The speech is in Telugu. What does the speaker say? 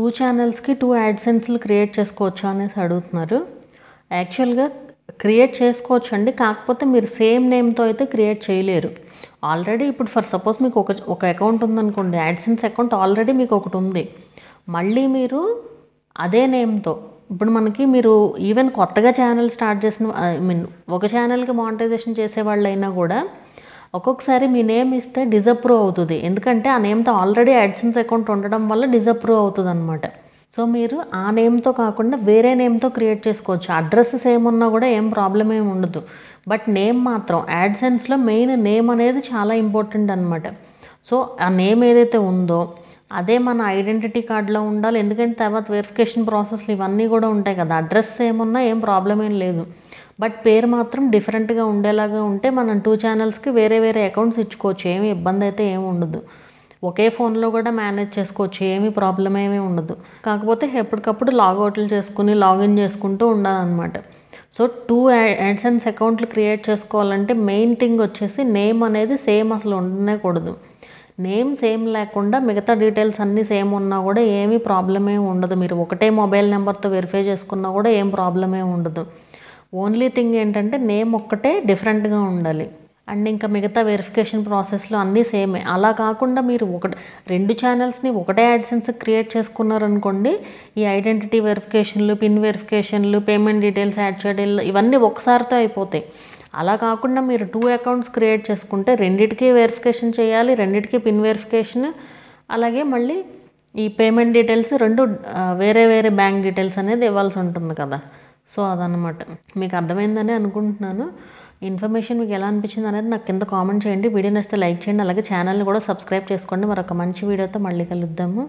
టూ ఛానల్స్కి టూ యాడ్సెన్స్లు క్రియేట్ చేసుకోవచ్చా అనేసి అడుగుతున్నారు యాక్చువల్గా క్రియేట్ చేసుకోవచ్చు అండి కాకపోతే మీరు సేమ్ నేమ్తో అయితే క్రియేట్ చేయలేరు ఆల్రెడీ ఇప్పుడు ఫర్ సపోజ్ మీకు ఒక ఒక అకౌంట్ ఉందనుకోండి యాడ్సెన్స్ అకౌంట్ ఆల్రెడీ మీకు ఒకటి ఉంది మళ్ళీ మీరు అదే నేమ్తో ఇప్పుడు మనకి మీరు ఈవెన్ కొత్తగా ఛానల్ స్టార్ట్ చేసిన ఐ మీన్ ఒక ఛానల్కి మానిటైజేషన్ చేసే కూడా ఒక్కొక్కసారి మీ నేమ్ ఇస్తే డిజప్రూవ్ అవుతుంది ఎందుకంటే ఆ నేమ్తో ఆల్రెడీ యాడ్సెన్స్ అకౌంట్ ఉండడం వల్ల డిజప్రూవ్ అవుతుంది అనమాట సో మీరు ఆ నేమ్తో కాకుండా వేరే నేమ్తో క్రియేట్ చేసుకోవచ్చు అడ్రస్ సేమ్ ఉన్నా కూడా ఏం ప్రాబ్లం ఏమి ఉండదు బట్ నేమ్ మాత్రం యాడ్సెన్స్లో మెయిన్ నేమ్ అనేది చాలా ఇంపార్టెంట్ అనమాట సో ఆ నేమ్ ఏదైతే ఉందో అదే మన ఐడెంటిటీ కార్డులో ఉండాలి ఎందుకంటే తర్వాత వెరిఫికేషన్ ప్రాసెస్లు ఇవన్నీ కూడా ఉంటాయి కదా అడ్రస్ ఏమున్నా ఏం ప్రాబ్లం ఏం లేదు బట్ పేరు మాత్రం డిఫరెంట్గా ఉండేలాగా ఉంటే మనం టూ ఛానల్స్కి వేరే వేరే అకౌంట్స్ ఇచ్చుకోవచ్చు ఏమి ఇబ్బంది అయితే ఏమి ఉండదు ఒకే ఫోన్లో కూడా మేనేజ్ చేసుకోవచ్చు ఏమీ ప్రాబ్లం ఏమీ ఉండదు కాకపోతే ఎప్పటికప్పుడు లాగౌట్లు చేసుకుని లాగిన్ చేసుకుంటూ ఉండాలన్నమాట సో టూ ఎడ్సెన్స్ అకౌంట్లు క్రియేట్ చేసుకోవాలంటే మెయిన్ థింగ్ వచ్చేసి నేమ్ అనేది సేమ్ అసలు ఉండనే కూడదు నేమ్ సేమ్ లేకుండా మిగతా డీటెయిల్స్ అన్నీ సేమ్ ఉన్నా కూడా ఏమీ ప్రాబ్లమే ఉండదు మీరు ఒకటే మొబైల్ నెంబర్తో వెరిఫై చేసుకున్నా కూడా ఏం ప్రాబ్లమే ఉండదు ఓన్లీ థింగ్ ఏంటంటే నేమ్ ఒక్కటే డిఫరెంట్గా ఉండాలి అండ్ ఇంకా మిగతా వెరిఫికేషన్ ప్రాసెస్లో అన్నీ సేమే అలా కాకుండా మీరు ఒక రెండు ఛానల్స్ని ఒకటే యాడ్సెన్స్ క్రియేట్ చేసుకున్నారనుకోండి ఈ ఐడెంటిటీ వెరిఫికేషన్లు పిన్ వెరిఫికేషన్లు పేమెంట్ డీటెయిల్స్ యాడ్ చేయడం ఇవన్నీ ఒకసారితో అయిపోతాయి అలా కాకుండా మీరు టూ అకౌంట్స్ క్రియేట్ చేసుకుంటే రెండిటికి వెరిఫికేషన్ చేయాలి రెండిటికి పిన్ వెరిఫికేషన్ అలాగే మళ్ళీ ఈ పేమెంట్ డీటెయిల్స్ రెండు వేరే వేరే బ్యాంక్ డీటెయిల్స్ అనేది ఇవ్వాల్సి ఉంటుంది కదా సో అదనమాట మీకు అర్థమైందని అనుకుంటున్నాను ఇన్ఫర్మేషన్ మీకు ఎలా అనిపించింది అనేది నాకు కింద కామెంట్ చేయండి వీడియో నచ్చితే లైక్ చేయండి అలాగే ఛానల్ని కూడా సబ్స్క్రైబ్ చేసుకోండి మరొక మంచి వీడియోతో మళ్ళీ కలుద్దాము